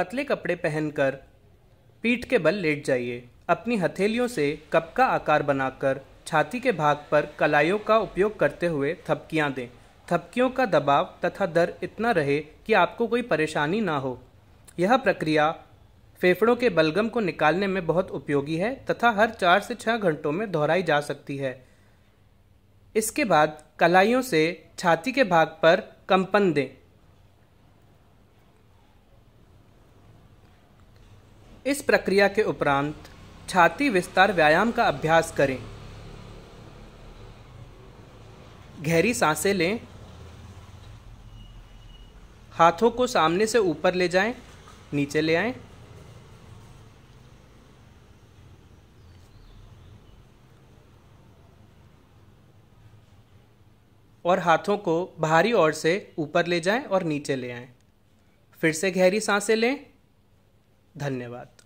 पतले कपड़े पहनकर पीठ के बल लेट जाइए अपनी हथेलियों से कप का आकार बनाकर छाती के भाग पर कलाइयों का उपयोग करते हुए थपकियाँ दें थपकियों का दबाव तथा दर इतना रहे कि आपको कोई परेशानी ना हो यह प्रक्रिया फेफड़ों के बलगम को निकालने में बहुत उपयोगी है तथा हर चार से छः घंटों में दोहराई जा सकती है इसके बाद कलाइयों से छाती के भाग पर कंपन दें इस प्रक्रिया के उपरांत छाती विस्तार व्यायाम का अभ्यास करें गहरी सांसें लें हाथों को सामने से ऊपर ले जाएं, नीचे ले आएं। और हाथों को बाहरी ओर से ऊपर ले जाएं और नीचे ले आएं। फिर से गहरी सांसें लें धन्यवाद